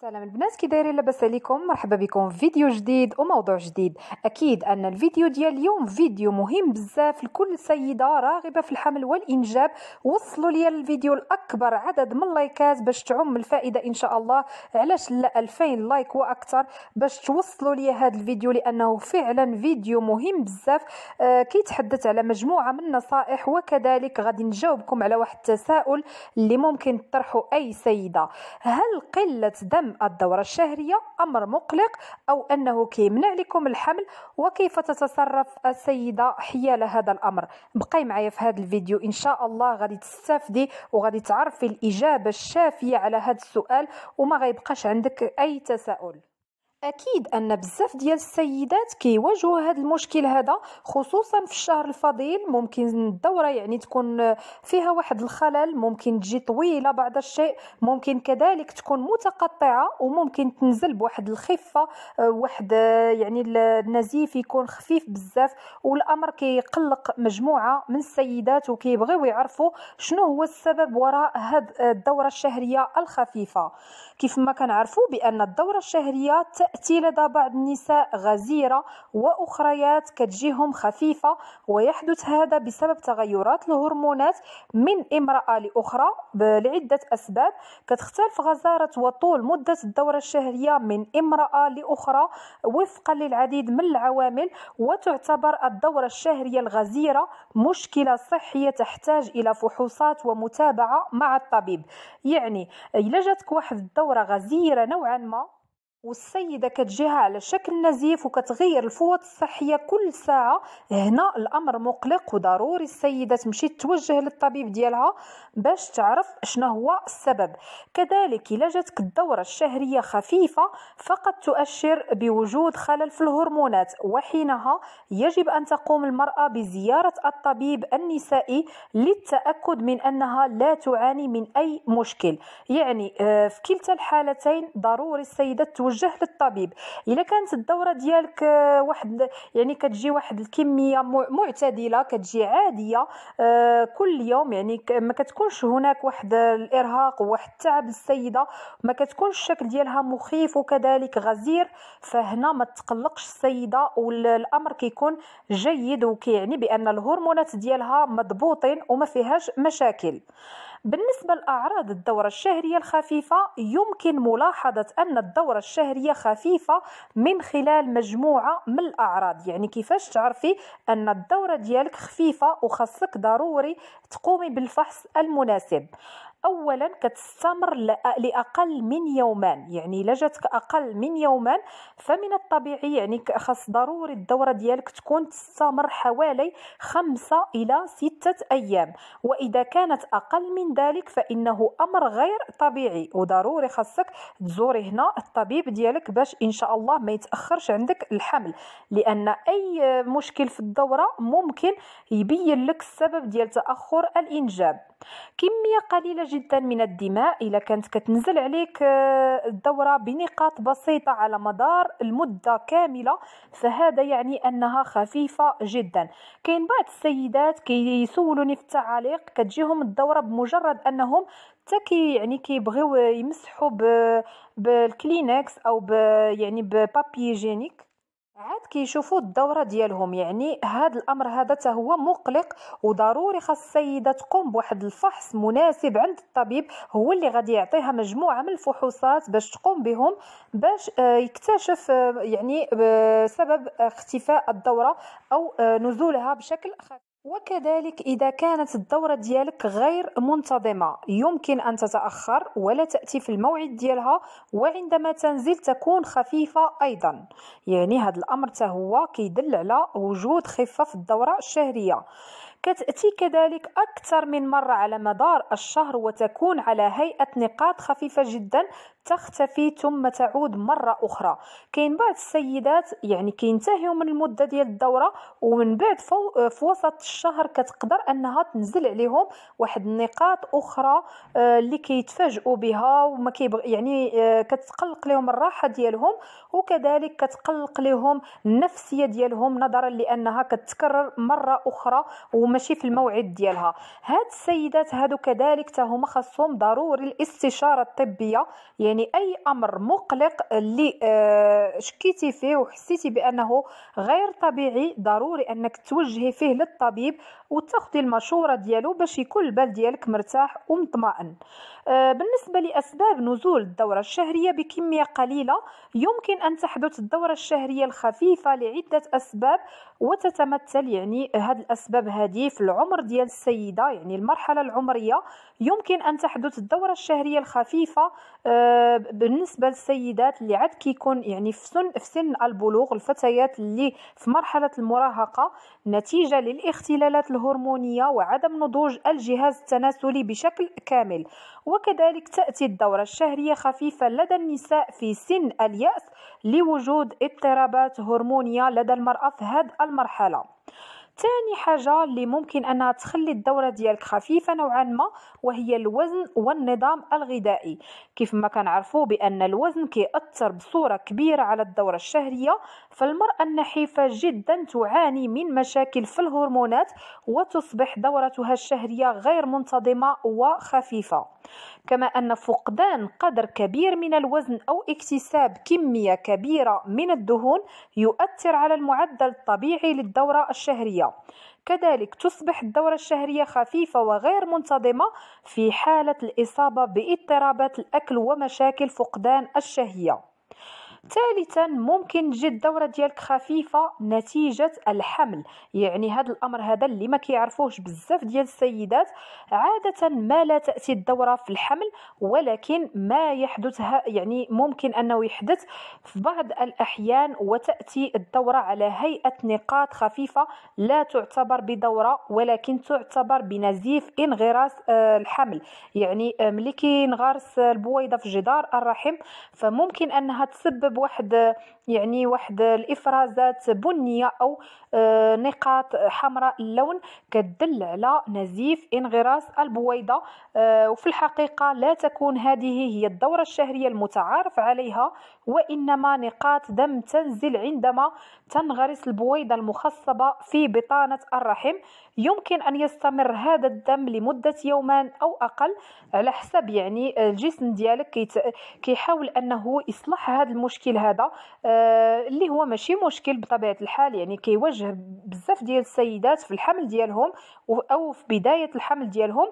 سلام البنات كي دايرين لاباس عليكم مرحبا بكم في فيديو جديد وموضوع جديد اكيد ان الفيديو ديال اليوم فيديو مهم بزاف لكل سيده راغبه في الحمل والانجاب وصلوا لي الفيديو الاكبر عدد من اللايكات باش تعم الفائده ان شاء الله علاش لا 2000 لايك واكثر باش توصلوا لي هذا الفيديو لانه فعلا فيديو مهم بزاف آه كيتحدث على مجموعه من النصائح وكذلك غادي نجاوبكم على واحد التساؤل اللي ممكن تطرحه اي سيده هل قله دم أم الدورة الشهرية أمر مقلق أو أنه كيمنع لكم الحمل وكيف تتصرف السيدة حيال هذا الأمر بقي معايا في هذا الفيديو إن شاء الله غادي تستفدي وغادي تعرفي الإجابة الشافية على هذا السؤال وما غيبقاش عندك أي تساؤل اكيد ان بزاف ديال السيدات كيواجهوا هذا المشكل هذا خصوصا في الشهر الفضيل ممكن الدوره يعني تكون فيها واحد الخلل ممكن تجي طويله بعض الشيء ممكن كذلك تكون متقطعه وممكن تنزل بواحد الخفه واحد يعني النزيف يكون خفيف بزاف والامر كيقلق مجموعه من السيدات وكيبغيو يعرفوا شنو هو السبب وراء هاد الدوره الشهريه الخفيفه كيف ما كنعرفوا بان الدوره الشهريه تأتي لدى بعض النساء غزيرة وأخريات كتجيهم خفيفة ويحدث هذا بسبب تغيرات الهرمونات من امرأة لأخرى لعدة أسباب كتختلف غزارة وطول مدة الدورة الشهرية من امرأة لأخرى وفقا للعديد من العوامل وتعتبر الدورة الشهرية الغزيرة مشكلة صحية تحتاج إلى فحوصات ومتابعة مع الطبيب يعني إلا جاتك واحد الدورة غزيرة نوعا ما والسيدة كتجيها على شكل نزيف وكتغير الفوط الصحية كل ساعة هنا الأمر مقلق وضروري السيدة تمشي توجه للطبيب ديالها باش تعرف شنو هو السبب كذلك إلا جاتك الدورة الشهرية خفيفة فقد تؤشر بوجود خلل في الهرمونات وحينها يجب أن تقوم المرأة بزيارة الطبيب النسائي للتأكد من أنها لا تعاني من أي مشكل يعني آه، في كلتا الحالتين ضروري السيدة توجه للطبيب الا كانت الدوره ديالك آه، واحد يعني كتجي واحد الكميه معتدله كتجي عاديه آه، كل يوم يعني ما كتكونش هناك واحد الارهاق وواحد التعب للسيده ما كتكونش الشكل ديالها مخيف وكذلك غزير فهنا ما تقلقش السيده والامر كيكون جيد وكيعني بان الهرمونات ديالها مضبوطين وما فيهاش مشاكل بالنسبة لأعراض الدورة الشهرية الخفيفة يمكن ملاحظة أن الدورة الشهرية خفيفة من خلال مجموعة من الأعراض يعني كيفاش تعرفي أن الدورة ديالك خفيفة وخاصك ضروري تقومي بالفحص المناسب اولا كتستمر لاقل من يومان يعني الا جاتك اقل من يومان فمن الطبيعي يعني خاص ضروري الدوره ديالك تكون تستمر حوالي خمسة الى ستة ايام واذا كانت اقل من ذلك فانه امر غير طبيعي وضروري خاصك تزوري هنا الطبيب ديالك باش ان شاء الله ما يتاخرش عندك الحمل لان اي مشكل في الدوره ممكن يبين لك السبب ديال تاخر الانجاب كما كميه قليله جدا من الدماء الا كانت كتنزل عليك آه، الدوره بنقاط بسيطه على مدار المده كامله فهذا يعني انها خفيفه جدا كاين بعض السيدات كيسولوني في التعاليق كتجيهم الدوره بمجرد انهم حتى كي يعني كيبغيو يمسحوا بالكلينكس او يعني ببابي جينيك عاد كيشوفوا الدوره ديالهم يعني هذا الامر هذا حتى هو مقلق وضروري خاص السيده تقوم بواحد الفحص مناسب عند الطبيب هو اللي غادي يعطيها مجموعه من الفحوصات باش تقوم بهم باش آه، يكتشف آه، يعني آه، سبب اختفاء الدوره او نزولها بشكل خفي وكذلك إذا كانت الدورة ديالك غير منتظمة يمكن أن تتأخر ولا تأتي في الموعد ديالها وعندما تنزل تكون خفيفة أيضا يعني هذا الأمر هو كيدل على وجود خفة في الدورة الشهرية كتأتي كذلك أكثر من مرة على مدار الشهر وتكون على هيئة نقاط خفيفة جدا تختفي ثم تعود مره اخرى كاين بعض السيدات يعني كينتهيو من المده ديال الدوره ومن بعد فو في وسط الشهر كتقدر انها تنزل عليهم واحد النقاط اخرى آه، اللي كيتفاجئوا بها وما كيبغ يعني آه، كتقلق لهم الراحه ديالهم وكذلك كتقلق لهم النفسيه ديالهم نظرا لانها كتكرر مره اخرى وماشي في الموعد ديالها هاد السيدات هادو كذلك حتى خصهم خاصهم ضروري الاستشاره الطبيه يعني يعني اي امر مقلق اللي آه، شكيتي فيه وحسيتي بانه غير طبيعي ضروري انك توجهي فيه للطبيب وتاخدي المشوره ديالو باش يكون البال ديالك مرتاح ومطمئن آه، بالنسبه لاسباب نزول الدوره الشهريه بكميه قليله يمكن ان تحدث الدوره الشهريه الخفيفه لعده اسباب وتتمثل يعني هذه الاسباب هذه في العمر ديال السيده يعني المرحله العمريه يمكن أن تحدث الدورة الشهرية الخفيفة آه، بالنسبة للسيدات اللي عاد كيكون يعني في سن في سن البلوغ الفتيات اللي في مرحلة المراهقة نتيجة للاختلالات الهرمونية وعدم نضوج الجهاز التناسلي بشكل كامل وكذلك تأتي الدورة الشهرية خفيفة لدى النساء في سن اليأس لوجود اضطرابات هرمونية لدى المرأة في هذه المرحلة ثاني حاجه اللي ممكن انها تخلي الدوره ديالك خفيفه نوعا ما وهي الوزن والنظام الغذائي كيف ما كنعرفوا بان الوزن كيأثر بصوره كبيره على الدوره الشهريه فالمراه النحيفه جدا تعاني من مشاكل في الهرمونات وتصبح دورتها الشهريه غير منتظمه وخفيفه كما أن فقدان قدر كبير من الوزن أو اكتساب كمية كبيرة من الدهون يؤثر على المعدل الطبيعي للدورة الشهرية كذلك تصبح الدورة الشهرية خفيفة وغير منتظمة في حالة الإصابة باضطرابات الأكل ومشاكل فقدان الشهية ثالثا ممكن تجي الدوره ديالك خفيفه نتيجه الحمل يعني هذا الامر هذا اللي ما كيعرفوش بزاف ديال السيدات عاده ما لا تاتي الدوره في الحمل ولكن ما يحدث يعني ممكن انه يحدث في بعض الاحيان وتاتي الدوره على هيئه نقاط خفيفه لا تعتبر بدوره ولكن تعتبر بنزيف انغراس آه، الحمل يعني آه، ملي كينغرس البويضه في جدار الرحم فممكن انها تسبب بواحد يعني واحد الافرازات بنيه او آه، نقاط حمراء اللون كتدل على نزيف انغراس البويضه آه، وفي الحقيقه لا تكون هذه هي الدوره الشهريه المتعارف عليها وانما نقاط دم تنزل عندما تنغرس البويضه المخصبه في بطانه الرحم يمكن أن يستمر هذا الدم لمدة يومان أو أقل على حسب يعني الجسم ديالك كيت... كيحاول أنه يصلح هذا المشكل هذا آه اللي هو ماشي مشكل بطبيعة الحال يعني كيواجه بزاف ديال السيدات في الحمل ديالهم أو في بداية الحمل ديالهم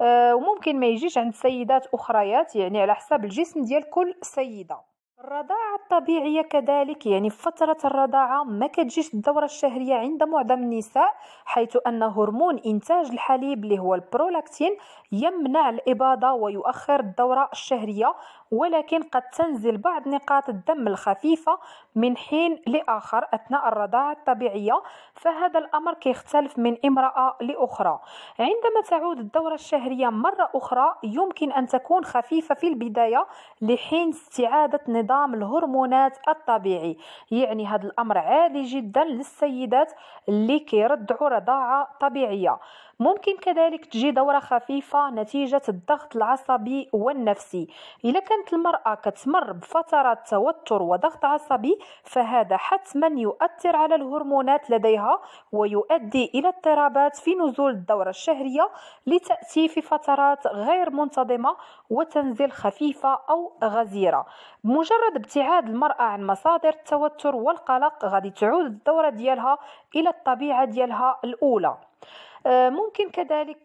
آه وممكن ما يجيش عند سيدات أخريات يعني على حساب الجسم ديال كل سيدة الرضاعة الطبيعية كذلك يعني فترة الرضاعة ما كتجيش الدورة الشهرية عند معظم النساء حيث أن هرمون إنتاج الحليب اللي هو البرولاكتين يمنع الإباضة ويؤخر الدورة الشهرية ولكن قد تنزل بعض نقاط الدم الخفيفة من حين لآخر أثناء الرضاعة الطبيعية فهذا الأمر كيختلف من امرأة لأخرى عندما تعود الدورة الشهرية مرة أخرى يمكن أن تكون خفيفة في البداية لحين استعادة نظام الهرمونات الطبيعي يعني هذا الامر عادي جدا للسيدات اللي كيرضعوا رضاعه طبيعيه ممكن كذلك تجي دورة خفيفة نتيجة الضغط العصبي والنفسي إذا كانت المرأة كتمر بفترة توتر وضغط عصبي فهذا حتما يؤثر على الهرمونات لديها ويؤدي إلى اضطرابات في نزول الدورة الشهرية لتأتي في فترات غير منتظمة وتنزل خفيفة أو غزيرة بمجرد ابتعاد المرأة عن مصادر التوتر والقلق غادي تعود الدورة ديالها إلى الطبيعة ديالها الأولى آه، ممكن كذلك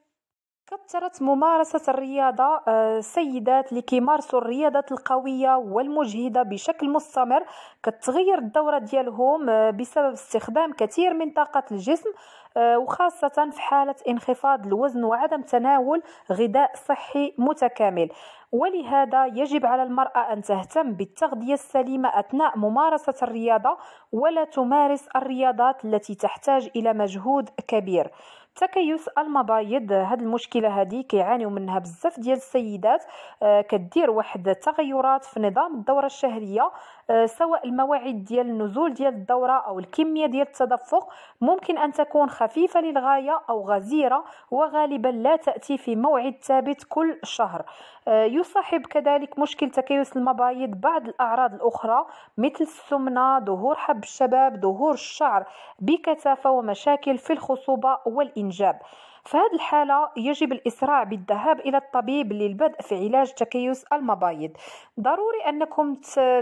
كثرة ممارسة الرياضة السيدات آه، اللي كيمارسوا الرياضات القوية والمجهدة بشكل مستمر كتغير الدورة ديالهم آه، بسبب استخدام كثير من طاقة الجسم وخاصة في حالة انخفاض الوزن وعدم تناول غذاء صحي متكامل ولهذا يجب على المرأة أن تهتم بالتغذية السليمة أثناء ممارسة الرياضة ولا تمارس الرياضات التي تحتاج إلى مجهود كبير تكيس المبايض هاد المشكله هادي كيعانيو منها بزاف ديال السيدات آه، كدير واحد التغيرات في نظام الدوره الشهريه آه، سواء المواعيد ديال النزول ديال الدوره او الكميه ديال التدفق ممكن ان تكون خفيفه للغايه او غزيره وغالبا لا تاتي في موعد ثابت كل شهر آه، يصاحب كذلك مشكل تكيس المبايض بعض الاعراض الاخرى مثل السمنه ظهور حب الشباب ظهور الشعر بكثافه ومشاكل في الخصوبه والانجاب في هذه الحالة يجب الإسراع بالذهاب إلى الطبيب للبدء في علاج تكيس المبايض ضروري أنكم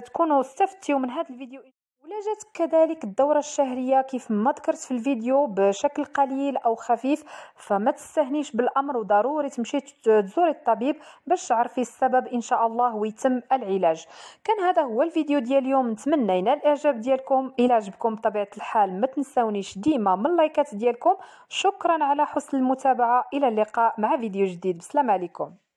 تكونوا استفدتوا من هذا الفيديو جاتك كذلك الدورة الشهرية كيف ما ذكرت في الفيديو بشكل قليل أو خفيف فما تستهنيش بالأمر وضروري تمشي تزوري الطبيب باش تعرفي السبب إن شاء الله ويتم العلاج كان هذا هو الفيديو ديال اليوم نتمنى ينال الإعجاب ديالكم إلى عجبكم بطبيعة الحال ما تنساونيش ديما من اللايكات ديالكم شكرا على حسن المتابعة إلى اللقاء مع فيديو جديد بسلام عليكم